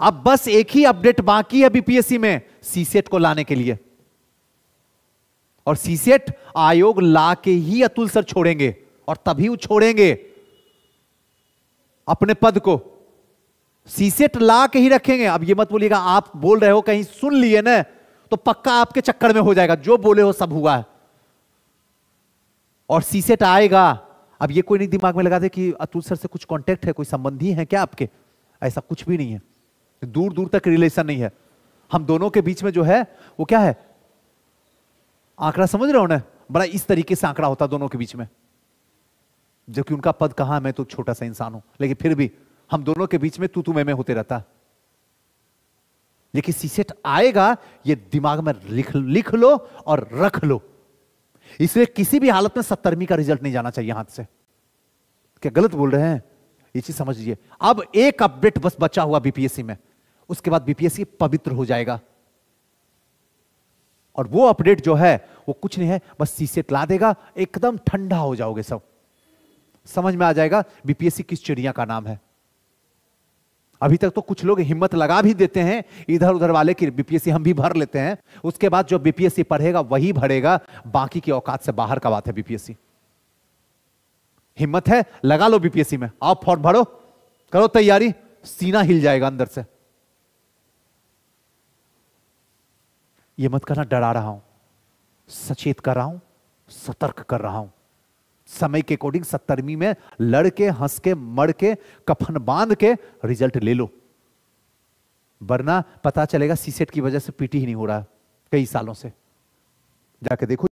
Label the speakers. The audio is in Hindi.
Speaker 1: अब बस एक ही अपडेट बाकी है बीपीएससी में सीसेट को लाने के लिए और सीसेट आयोग ला के ही अतुल सर छोड़ेंगे और तभी वो छोड़ेंगे अपने पद को सीसेट ला के ही रखेंगे अब ये मत बोलिएगा आप बोल रहे हो कहीं सुन लिए ना तो पक्का आपके चक्कर में हो जाएगा जो बोले हो सब हुआ है और सीसेट आएगा अब ये कोई नहीं दिमाग में लगा दे कि अतुल सर से कुछ कांटेक्ट है कोई संबंधी है क्या आपके ऐसा कुछ भी नहीं है दूर दूर तक रिलेशन नहीं है हम दोनों के बीच में जो है वो क्या है आंकड़ा समझ रहे हो ना बड़ा इस तरीके से आंकड़ा होता दोनों के बीच में जबकि उनका पद कहां मैं तो छोटा सा इंसान हूं लेकिन फिर भी हम दोनों के बीच में तू तू मैं, मैं होते रहता लेकिन सीसेट आएगा ये दिमाग में लिख लिख लो और रख लो इसलिए किसी भी हालत में सत्तरवीं का रिजल्ट नहीं जाना चाहिए हाथ से क्या गलत बोल रहे हैं ये चीज समझ लीजिए अब एक अपडेट बस बचा हुआ बीपीएससी में उसके बाद बीपीएससी पवित्र हो जाएगा और वो अपडेट जो है वो कुछ नहीं है बस सीसेट ला देगा एकदम ठंडा हो जाओगे सब समझ में आ जाएगा बीपीएससी किस चिड़िया का नाम है अभी तक तो कुछ लोग हिम्मत लगा भी देते हैं इधर उधर वाले की बीपीएससी हम भी भर लेते हैं उसके बाद जो बीपीएससी पढ़ेगा वही भरेगा बाकी की औकात से बाहर का बात है बीपीएससी हिम्मत है लगा लो बीपीएससी में आप फॉर्म भरो करो तैयारी सीना हिल जाएगा अंदर से ये मत करना डरा रहा हूं सचेत कर रहा हूं सतर्क कर रहा हूं समय के अकॉर्डिंग सत्तरवीं में लड़के हंस के मर के कफन बांध के रिजल्ट ले लो वरना पता चलेगा सीसेट की वजह से पीटी ही नहीं हो रहा कई सालों से जाके देखो